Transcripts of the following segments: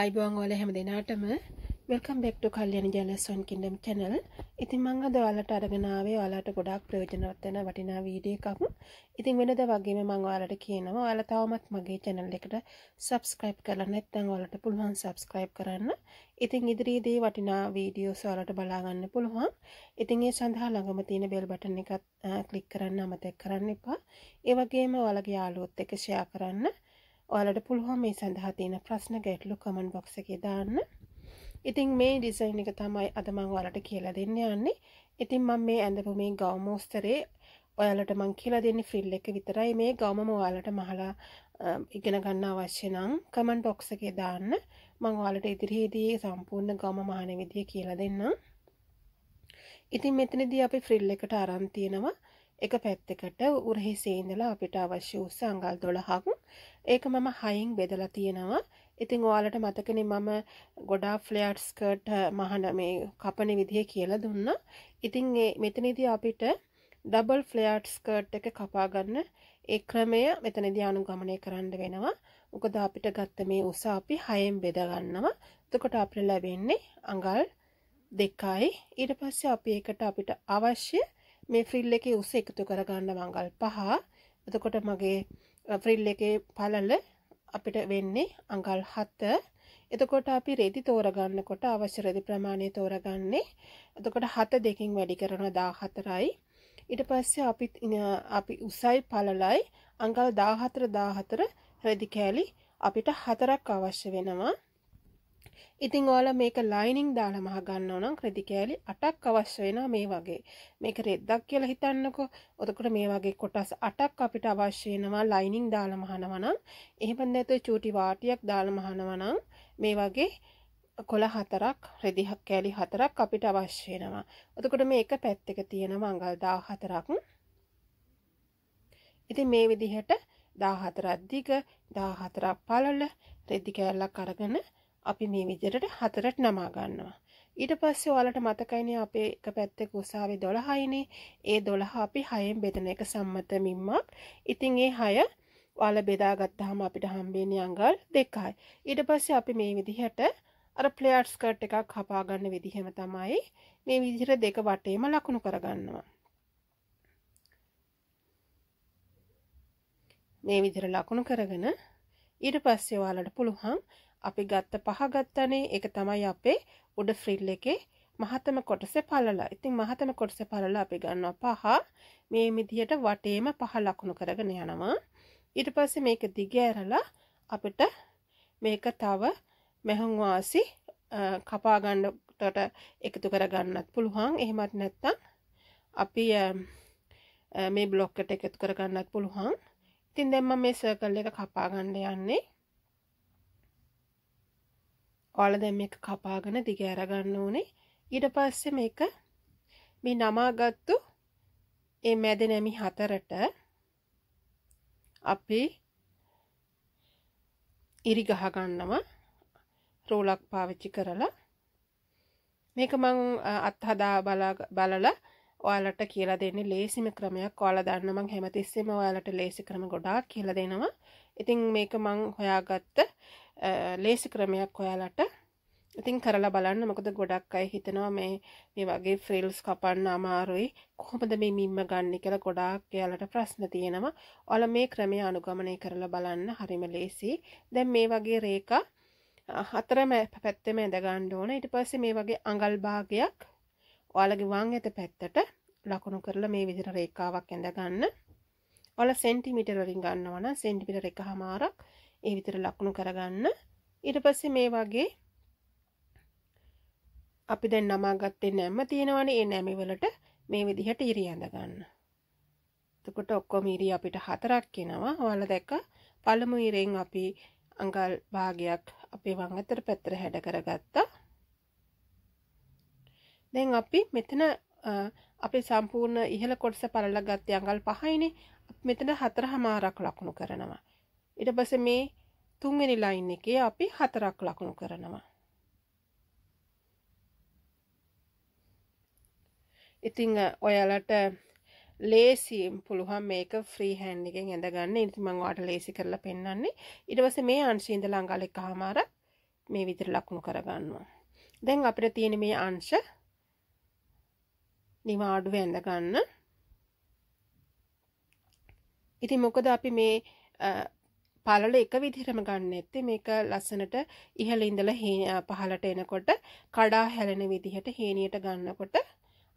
අයිබෝන් ඕල හැම දෙනාටම වෙල්කම් බෙක්ටු කල්යන ජලස්වන් කින්ඩම් චැනල් ඉතින් මං අද ඔයාලට අරගෙනාවේ ඔයාලට ගොඩක් ප්‍රයෝජනවත් වෙන වටිනා වීඩියෝ එකක් ඉතින් වෙනද වගේම මං ඔයාලට කියනවා ඔයාලා තවමත් මගේ channel එකට subscribe කරලා නැත්නම් ඔයාලට පුළුවන් subscribe කරන්න ඉතින් ඉදිරියේදී වටිනා වීඩියෝස් ඔයාලට බලා ගන්න පුළුවන් ඉතින් ඒ සඳහා ළඟම තියෙන bell button එකත් click කරන්න අමතක කරන්න එපා ඒ වගේම ඔයාලගේ යාළුවොත් එක්ක share කරන්න ඔයාලට පුළුවන් මේ සඳහා තියෙන ප්‍රශ්න ගැටලු කමෙන්ට් බොක්ස් එකේ දාන්න. ඉතින් මේ ඩිසයින් එක තමයි අද මම ඔයාලට කියලා දෙන්න යන්නේ. ඉතින් මම මේ ඇඳපු මේ ගවුම් මෝස්තරේ ඔයාලට මං කියලා දෙන්නේ ෆ්‍රිල් එක විතරයි මේ ගවම ඔයාලට මහලා ඉගෙන ගන්න අවශ්‍ය නම් කමෙන්ට් බොක්ස් එකේ දාන්න මං ඔයාලට ඉදිරියේදී සම්පූර්ණ ගම මහාන විදිය කියලා දෙන්නම්. ඉතින් මෙතනදී අපි ෆ්‍රිල් එකට අරන් තියෙනවා එක පැත්තකට උරහිසේ ඉඳලා අපිට අවශ්‍ය උස අඟල් 12ක් ඒක මම හයින් බෙදලා තියෙනවා. ඉතින් ඔයාලට මතකනේ මම ගොඩාක් ෆ්ලෙයර් ස්කර්ට් මහන මේ කපන විදිය කියලා දුන්නා. ඉතින් මේ මෙතනදී අපිට ඩබල් ෆ්ලෙයර් ස්කර්ට් එක කපා ගන්න ඒ ක්‍රමය මෙතනදී අනුගමනය කරන්න වෙනවා. මොකද අපිට ගත්ත මේ උස අපි හයෙන් බෙද ගන්නවා. එතකොට අපිට ලැබෙන්නේ අඟල් 2යි. ඊට පස්සේ අපි ඒකට අපිට අවශ්‍ය මේ ෆ්‍රිල් එකේ උස එකතු කරගන්න මංගල් පහ එතකොට මගේ ෆ්‍රිල් එකේ පළල අපිට වෙන්නේ අඟල් හත එතකොට අපි රෙදි තෝරගන්නකොට අවශ්‍ය රෙදි ප්‍රමාණය තෝරගන්නේ එතකොට හත දෙකින් වැඩි කරන දා හතරයි ඊට පස්සේ අපිත් අපි උසයි පළලයි අංගල් දාහතර දාහතර රෙදි කෑලි අපිට හතරක් අවශ්‍ය වෙනවා ඉතිං ඕල මේක ලයිනිං දාලා මහගන්න ඕනම් ක්‍රතිකෑලි අටක් අවශ්‍ය වෙන මේ වගේ මේක රෙද්දක් කියලා හිතන්නකෝ ඔතකට මේ වගේ කොටස් අටක් අපිට අවශ්‍යයෙනවා ලයිනිං දාල මහනවනම් එහෙමන් නැතු චූටි වාටියක් දාල මහනවනම් මේ වගේ කොළ හතරක් රෙදිහක් කෑලි හතරක් අපිට අවශ්‍යයෙනවා ඔතකොට මේ එක පැත්තක තියෙන මංගල් දා හතරක් ඉතින් මේ විදිහට දාහතරක් දිග දාහතරක් පලල රෙදි කෑල්ලක් අරගෙන අපි මේ විදිහට හතරට නමා ගන්නවා. ඊට පස්සේ ඔයාලට මතකයිනේ අපේ එක පැත්තක උසාවි 12යිනේ. ඒ 12 අපි 6ෙන් බෙදන එක සම්මත මිම්මක්. ඉතින් ඒ 6 ඔයාලා බෙදා ගත්තාම අපිට හම්බෙන්නේ අඟල් 2යි. ඊට පස්සේ අපි මේ විදිහට අර ප්ලේයර්ස් කට් එකක් හපා ගන්න විදිහම තමයි මේ විදිහට දෙක වටේම ලකුණු කරගන්නවා. මේ විදිහට ලකුණු කරගෙන ඊට පස්සේ ඔයාලට පුළුවන් අපි ගත්ත පහ ගත්තනේ ඒක තමයි අපේ උඩ ෆ්‍රිල් එකේ මහතම කොටසේ පළලා. ඉතින් මහතම කොටසේ පළලා අපි ගන්නවා පහ. මේ විදිහට වටේම පහ ලකුණු කරගෙන යනවා. ඊට පස්සේ මේක දිග ඇරලා අපිට මේක තව මෙහුම් වාසි කපා ගන්නට එකතු කර ගන්නත් පුළුවන්. එහෙමත් නැත්නම් අපි මේ බ්ලොක් එකට එකතු කර ගන්නත් පුළුවන්. ඉතින් දැන් මම මේ සර්කල් එක කපා ගන්න යන්නේ. ඔයාලා දැන් මේක කපාගෙන දිග අරගන්න ඕනේ. ඊට පස්සේ මේක මේ නමාගත්තු ඒ මැද නැමි හතරට අපි ඉරි ගහ ගන්නවා රෝලක් පාවිච්චි කරලා මේක මං අත්හදා බලලා ඔයාලට කියලා දෙන්නේ ලේසිම ක්‍රමයක් ඔයාලා දන්න මං හැමතිස්සෙම ඔයාලට ලේසි ක්‍රම ගොඩාක් කියලා දෙනවා. ඉතින් මේක මං හොයාගත්ත ලේසි ක්‍රමයක් ඔයාලට ඉතින් කරලා බලන්න මොකද ගොඩක් අය හිතනවා මේ මේ වගේ ෆ්‍රිල්ස් කපන්න අමාරුයි කොහොමද මේ මිම්ම ගන්න කියලා ගොඩාක් යාලට ප්‍රශ්න තියෙනවා. ඔයාල මේ ක්‍රමය අනුගමනය කරලා බලන්න හරිම ලේසි. දැන් මේ වගේ රේඛා හතරම පැත්තෙම ඇඳ ගන්න ඕන. ඊට පස්සේ මේ වගේ අඟල් භාගයක් ඔයාලගේ වම් ඇත පැත්තට ලකුණු කරලා මේ විදිහට රේඛාවක් ඇඳ ගන්න. ඔයාලා සෙන්ටිමීටර වලින් ගන්නවා නම් සෙන්ටිමීටර එකමාරක් ඒ විතර ලකුණු කරගන්න ඊට පස්සේ මේ වගේ අපි දැන් නමාගත්තේ නැම තියෙනවනේ ඒ නැමි වලට මේ විදිහට ඉරි ඇඳ ගන්න. එතකොට ඔක්කොම ඉරි අපිට හතරක් එනවා. ඔයාලා දැක්ක පළමු ඉරෙන් අපි අඟල් භාගයක් අපේ වම් අතට පැත්තට හැඩ කරගත්තා. දැන් අපි මෙතන අපේ සම්පූර්ණ ඉහළ කොටස පළලා ගත්තේ අඟල් 5යිනේ. මෙතන හතරමාරක් ලකුණු කරනවා. ඉට පස මේ තුන්වෙනි ලයින් එකේ අපි හතරක් ලකුණු කරනවා. ඉතිං ඔයාලට ලේසිම් පුළුවන් මේක ෆ්‍රී හැන්් එකෙන් ඇඳගන්න ඉතිමංවාට ලේසි කරලා පෙන්න්නන්නේ ඉඩවස මේ අංශීන්ද ලංඟල එක හමාර මේ විදිර ලකුණු කරගන්නවා. දැන් අපිට තියෙන මේ අංශ නිවාඩුව ඇඳගන්න ඉති මොකද අපි මේ පළල එක විදිහටම ගන්න ඇත්තේ මේක ලස්සනට ඉහළ ඉඳලා පහළට එනකොට කඩා හැලෙන විදිහට හේනියට ගන්නකොට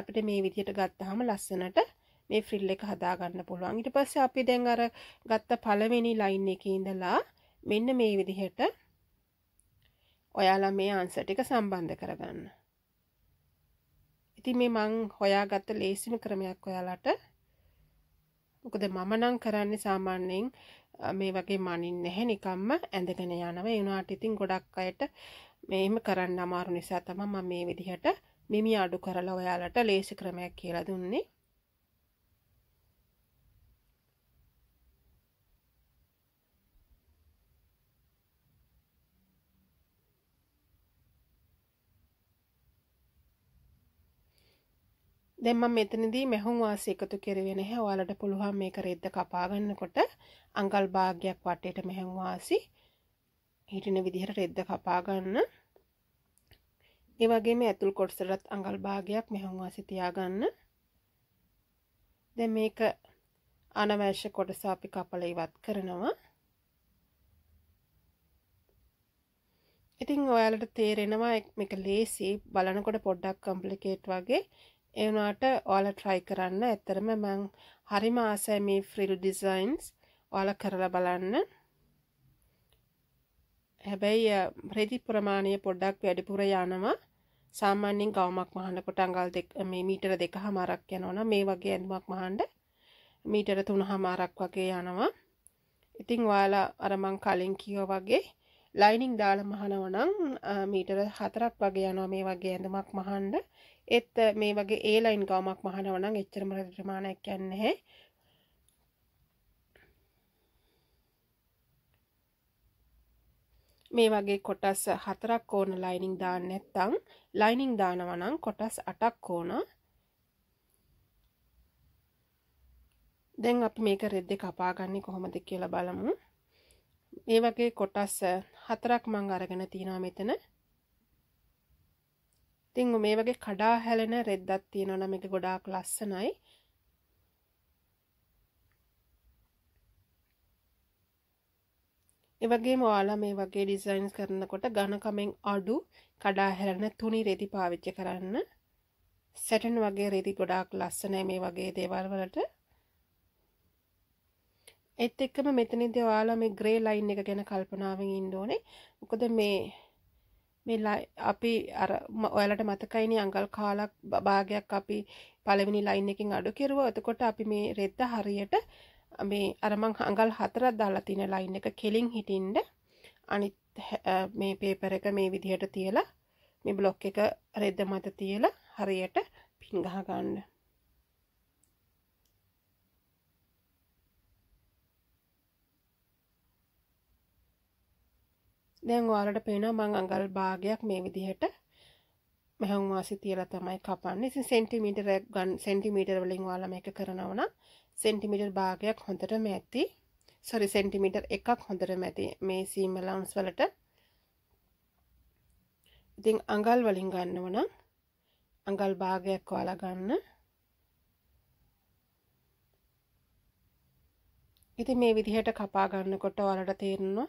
අපිට මේ විදිහට ගත්තාම ලස්සනට මේ ෆ්‍රිල් එක හදා ගන්න පුළුවන්. ඊට පස්සේ අපි දැන් අර ගත්ත පළවෙනි ලයින් එකේ ඉඳලා මෙන්න මේ විදිහට ඔයාලා මේ ආන්සර් ටික සම්බන්ධ කරගන්න. ඉතින් මේ මං හොයාගත්ත ලේසිම ක්‍රමයක් ඔයාලට මොකද මම නම් කරන්නේ සාමාන්‍යයෙන් මේ වගේ මනින් නැහැ නිකම්ම ඇඳගෙන යනවා ඒ වුණාට ඉතින් ගොඩක් අයට මේම කරන්න අමාරු නිසා තමයි මම මේ විදිහට මෙමි අඩු කරලා ඔයාලට ලේසි ක්‍රමයක් කියලා දුන්නේ දැන් මම මෙතනදී මැහුම් වාසි එකතු කෙරුවේ නැහැ. ඔයාලට පුළුවන් මේක රෙද්ද කපා ගන්නකොට අඟල් භාගයක් වටේට මැහුම් වාසි හිටින විදිහට රෙද්ද කපා ගන්න. ඒ වගේම ඇතුල් කොටසටත් අඟල් භාගයක් මැහුම් වාසි තියා ගන්න. දැන් මේක අනවශ්‍ය කොටස අපි කපලා ඉවත් කරනවා. ඉතින් ඔයාලට තේරෙනවා මේක ලේසි බලනකොට පොඩ්ඩක් කම්ප්ලිකේට් වගේ ඒ වුණාට ඔයාලා try කරන්න. ඇත්තරම මම හරිම ආසයි මේ frill designs ඔයාලා කරලා බලන්න. හැබැයි රෙදි ප්‍රමාණය පොඩ්ඩක් වැඩිපුර යනවා. සාමාන්‍යයෙන් ගවමක් මහනකොට අඟල් දෙක මේ මීටර දෙකමාරක් යනවනම් මේ වගේ ඇඳුමක් මහන්න මීටර 3මාරක් වගේ යනවා. ඉතින් ඔයාලා අර මං කලින් කිව්වා වගේ ලයිනිං දාලා මහනවනම් මීටර 4ක් වගේ යනවා මේ වගේ ඇඳුමක් මහන්න. ඒත් මේ වගේ ඒ ලයින් ගාමක් මහනව නම් එච්චරම ප්‍රමාණයක් කියන්නේ නැහැ. මේ වගේ කොටස් හතරක් ඕන ලයිනින් දාන්න නැත්නම් ලයිනින් දානවා නම් කොටස් 8ක් ඕන. දැන් අපි මේක රෙද්දේ කපාගන්නේ කොහොමද කියලා බලමු. මේ වගේ කොටස් හතරක් මං අරගෙන තියනවා මෙතන. තිං මේ වගේ කඩා හැලෙන රෙද්දත් තියෙනවන එක ගොඩාක් ලස්සනයි එවගේ මවාලා මේ වගේ ඩිසයින්ස් කරනකොට ගණකමෙන් අඩු කඩා හැරෙන තුනි රෙදි පාවිච්චි කරන්න සැටන් වගේ රෙදි ගොඩාක් ලස්සනයි මේ වගේ දේවල් වලට එත් එක්කම මෙතනදී ඔයාලා මේ ග්‍රේ ලයින් එක ගැන කල්පනාවෙන් ඉන්න ඕනේ. මොකද මේ මෙලා අපි අර ඔයාලට මතකයිනි අඟල් කාලක් භාගයක් අපි පළවෙනි ලයින් එකින් අඩු කෙරුව එතකොට අපි මේ රෙද්ද හරියට මේ අරමං අඟල් හතරක් දාලා තියෙන ලයින් එක කෙලින් හිටින්ඩ අනිත් මේ පේපර එක මේ විදිහට තියලා මේ බ්ලොක් එක රෙද්ද මත තියලා හරියට පින් ගහ ගන්න දැන් ඔයාලට පේනවා මං අඟල් භාගයක් මේ විදිහට මැහුම්වාසි තියලා තමයි කපන්නේ. ඉතින් සෙන්ටිමීටර ගන්න සෙන්ටිමීටර වලින් ඔයාලා මේක කරනවා නම් සෙන්ටිමීටර භාගයක් හොඳටම ඇති. සෝරි සෙන්ටිමීටර එකක් හොඳටම ඇති මේ සීම් ඇලවුන්ස් වලට. ඉතින් අඟල් වලින් ගන්නව නම් අඟල් භාගයක් ඔයාලා ගන්න. ඉතින් මේ විදිහට කපා ගන්නකොට ඔයාලට තේරෙනවා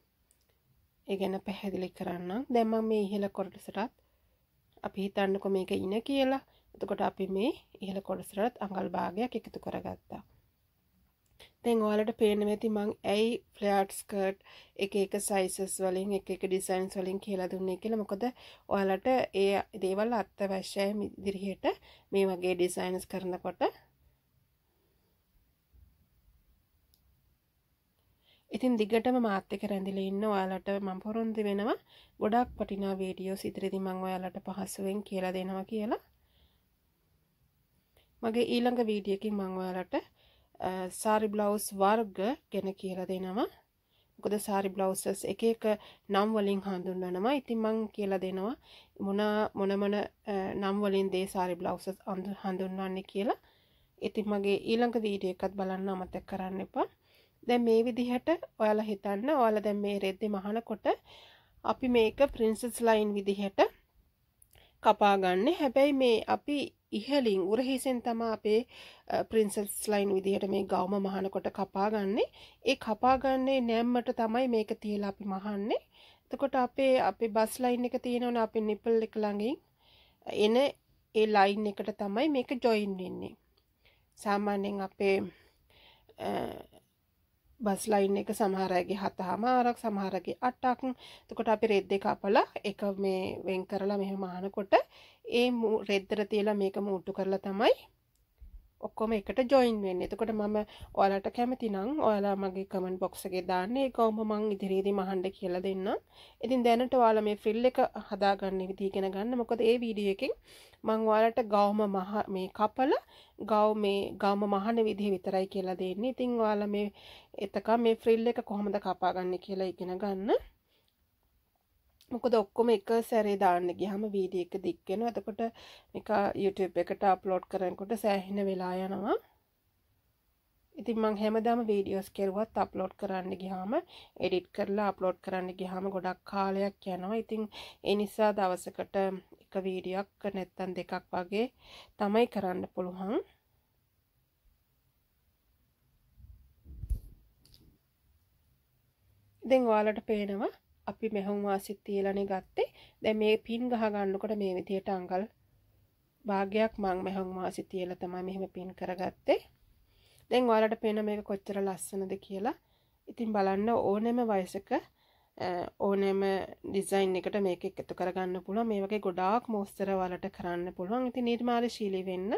ඒ ගැන පැහැදිලි කරන්න දැම මේ ඉහළ කොටසටත් අපි හිතන්නකො මේක ඉන කියලා එතකොට අපි මේ ඉහළ කොටසරත් අඟල් භාගයක් එකතු කරගත්තා තැන් ඔයාලට පේනවැති මං ඇයි ෆ්ලයාට්ස්කට් එක එක සයිසස් වලින් එක එක ඩිසයින්ස් වලින් කියලා දුන්නේ කියලා මොකද ඔයාලට ඒ දේවල් අත්ත වශ්‍යය ඉදිරිහයට මේ වගේ ඩිසයින්ස් කරනකොට ඉතින් දිගටම මාත් එක්ක රැඳිලා ඉන්න ඔයාලට මම පොරොන්දු වෙනවා ගොඩක් වටිනා වීඩියෝස් ඉදිරියේදී මම ඔයාලට පහසුවෙන් කියලා දෙනවා කියලා මගේ ඊළඟ වීඩියෝ එකකින් මම ඔයාලට සාරි බ්ලවුස් වර්ග ගැන කියලා දෙනවා මොකද සාරි බ්ලවුසස් එක එක නම් වලින් හඳුන්වනවා ඉතින් මම කියලා දෙනවා මොන මොන මොන නම් වලින් දේ සාරි බ්ලවුසස් හඳුන්වන්නේ කියලා ඉතින් මගේ ඊළඟ වීඩියෝ එකත් බලන්න අමතක කරන්න එපා දැන් මේ විදිහට ඔයාලා හිතන්න ඔයාලා දැන් මේ රෙද්දි මහනකොට අපි මේක ප්‍රින්සස් ලයින් විදිහට කපාගන්න හැබැයි මේ අපි ඉහලින් උරහිසෙන් තමා අපේ ප්‍රින්සල්ස් ලයින් විදිහට මේ ගෞම මහනකොට කපාගන්නේ ඒ කපාගන්නේ නැම්මට තමයි මේක තියලා අපි මහන්නේ එතකොට අපේ අපි බස් ලයින් එක තියෙනවනේ අපි නිපල් එක ළඟින් එන ඒ ලයින් එකට තමයි මේක ජොයින් වෙන්නේ සාමාන්‍යයෙන් අපේ බස් ලයින් එක සමහරගේ හතහමාරක් සමහරගේ අටක් තකොට අපි රෙද් දෙක අපලා එක මේ වෙන් කරලා මෙහෙම ආනකොට ඒ රෙද්දර තියලා මේක මූට්ටු කරලා තමයි ඔක්කොම එකට ජොයින් වෙන්න එතකොට මම ඔයාලට කැමති නං ඔයාලා මගේ කමෙන්ට් බොක්ස එක දාන්න ඒ කවම මං ඉදිරියේදී මහන්ඩ කියලා දෙන්න ඉතින් දැනට ඔයාලා මේ ෆිල් එක හදාගන්න විදිගෙන ගන්න මොකද ඒ වීඩියෝ එකෙන් මං ඔයාලට ගවම මහ මේ කපල ගව් මේ ගවම මහන විදිහ විතරයි කියලා දෙන්නේ ඉතින් ඔයාලා මේ එතකම් මේ ෆ්‍රිල් එක කොහොමද කපාගන්න කියලා ඉගෙන ගන්න මොකද ඔක්කොම එක සැරේ දාන්න ගියහම වීඩියෝ එක දික් වෙනවා. එතකොට මේක YouTube එකට අප්ලෝඩ් කරනකොට සෑහෙන වෙලා යනවා. ඉතින් මම හැමදාම වීඩියෝස් කෙරුවත් අප්ලෝඩ් කරන්න ගියාම එඩිට් කරලා අප්ලෝඩ් කරන්න ගියාම ගොඩක් කාලයක් යනවා. ඉතින් ඒ නිසා දවසකට එක වීඩියක් නැත්තම් දෙකක් වගේ තමයි කරන්න පුළුවන්. ඉතින් ඔයාලට පේනවා අපි මෙහුම් වාසිත් තියලනේ ගත්තේ දැන් මේ පින් ගහ ගන්නකොට මේ විදියට අඟල් භාගයක් මං මෙහුම් වාසි තියලා තමයි මෙහෙම පින් කරගත්තේ දැන් ඔයාලට පේන මේක කොච්චර ලස්සනද කියලා ඉතින් බලන්න ඕනෙම වයසක ඕනෑම ඩිසයින් එකට මේක එකතු කරගන්න පුළුවන් මේ වගේ ගොඩාක් මෝස්තර වලට කරන්න පුළුවන් ඉතින් නිර්මාණශීලී වෙන්න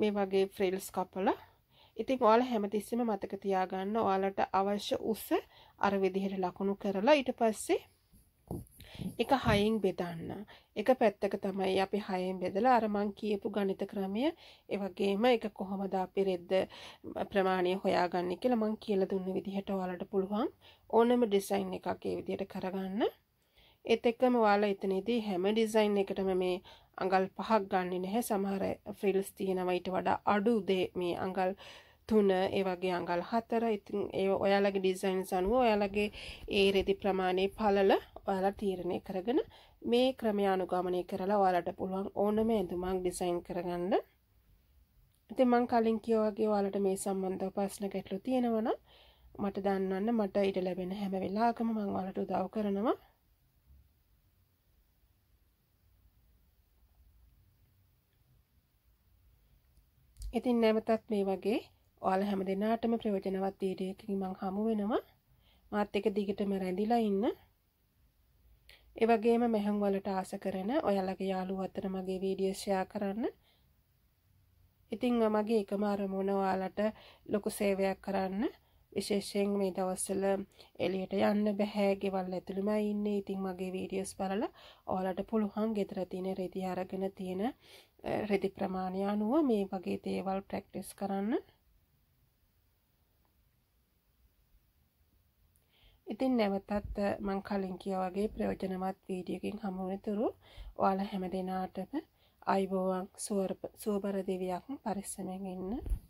මේ වගේ ෆ්‍රෙල්ස් කපලා ඉතින් ඔයාලා හැමතිස්සෙම මතක තියාගන්න ඔයාලට අවශ්‍ය උස අර විදිහට ලකුණු කරලා ඊට පස්සේ එක හයින් බෙදන්න. එක පැත්තක තමයි අපි හයෙන් බෙදලා අර මං කියපු ගණිත ක්‍රමය ඒ වගේම එක කොහොමද අපි රෙද්ද ප්‍රමාණය හොයාගන්නේ කියලා මං කියලා දුන්න විදිහට ඔයාලට පුළුවන් ඕනම ඩිසයින් එකක් ඒ විදිහට කරගන්න. එත් එක්කම ඔයාලා එතනදී හැම ඩිසයින් එකටම මේ අඟල් පහක් ගන්න නැහැ සමහර ෆ්‍රිල්ස් තියෙනවා ඊට වඩා අඩු දේ මේ අඟල් තුන ඒ වගේ අඟල් හතර ඉතින් ඒ ඔයාලගේ ඩිසයින්ස් අනුව ඔයාලගේ ඒ රෙදි ප්‍රමාණය පළල ඔයාලා තීරණය කරගෙන මේ ක්‍රමය අනුගමනය කරලා ඔයාලට පුළුවන් ඕනම ඇඳුමක් ඩිසයින් කරගන්න ඉතින් මං කලින් කියවාගේ ඔයාලට මේ සම්බන්ධව ප්‍රශ්න ගැටලු තියෙනවා නම් මට දන්වන්න මට ඉඩ ලැබෙන හැම වෙලාවකම මම ඔයාලට උදව් කරනවා ඉතින් නැවතත් මේ වගේ ඔයාලා හැම දිනාටම ප්‍රයෝජනවත් වීඩියෝ එකකින් මම හමු වෙනවා. මාත් එක දිගටම රැඳිලා ඉන්න. ඒ වගේම මෙහෙන් වලට ආස කරන ඔයාලගේ යාළුවෝ අතර මගේ වීඩියෝ ෂෙයා කරන්න. ඉතින් මගේ එකම අරමුණ ඔයාලට ලොකු සේවයක් කරන්න. විශේෂයෙන් මේ දවස්වල එළියට යන්න බෑ ගෙවල් ඇතුළෙමයි ඉන්නේ. ඉතින් මගේ වීඩියෝස් බලලා ඔයාලට පුළුවන් ගෙදර තියෙන රෙදි අරගෙන තියෙන රෙදි ප්‍රමාණය අනුව මේ වගේ දේවල් ප්‍රැක්ටිස් කරන්න ඉතින් නැවතත් මං කලින් කිය වගේ ප්‍රයෝජනවත් වීඩියකින් හමුවතුරු ඔයාල හැම දෙනාටම අයිබෝවන් සුවබර දෙවියක් පරිස්සමෙන් ඉන්න